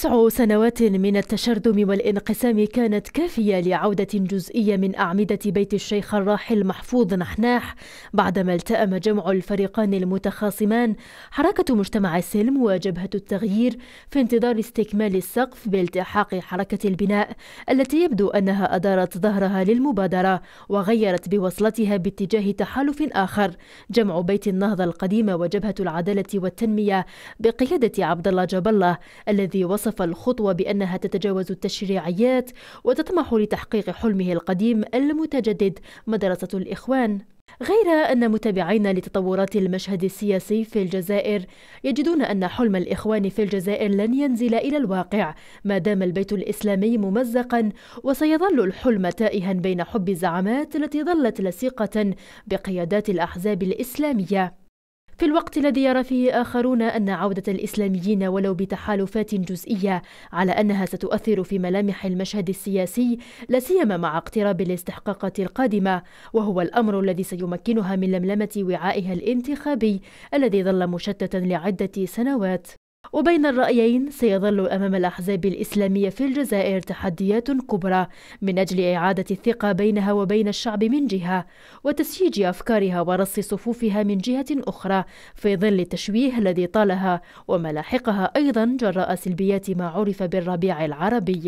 تسع سنوات من التشرذم والانقسام كانت كافية لعودة جزئية من أعمدة بيت الشيخ الراحل محفوظ نحناح بعدما التأم جمع الفريقان المتخاصمان حركة مجتمع السلم وجبهة التغيير في انتظار استكمال السقف بالتحاق حركة البناء التي يبدو أنها أدارت ظهرها للمبادرة وغيرت بوصلتها باتجاه تحالف آخر جمع بيت النهضة القديمة وجبهة العدالة والتنمية بقيادة عبد الله جاب الله الذي وصف وصف الخطوة بأنها تتجاوز التشريعيات وتطمح لتحقيق حلمه القديم المتجدد مدرسة الإخوان غير أن متابعين لتطورات المشهد السياسي في الجزائر يجدون أن حلم الإخوان في الجزائر لن ينزل إلى الواقع ما دام البيت الإسلامي ممزقا وسيظل الحلم تائها بين حب الزعامات التي ظلت لصيقة بقيادات الأحزاب الإسلامية في الوقت الذي يرى فيه آخرون أن عودة الإسلاميين ولو بتحالفات جزئية على أنها ستؤثر في ملامح المشهد السياسي لسيما مع اقتراب الاستحقاقات القادمة وهو الأمر الذي سيمكنها من لملمة وعائها الانتخابي الذي ظل مشتتا لعدة سنوات وبين الرأيين سيظل أمام الأحزاب الإسلامية في الجزائر تحديات كبرى من أجل إعادة الثقة بينها وبين الشعب من جهة وتسييج أفكارها ورص صفوفها من جهة أخرى في ظل التشويه الذي طالها وملاحقها أيضا جراء سلبيات ما عرف بالربيع العربي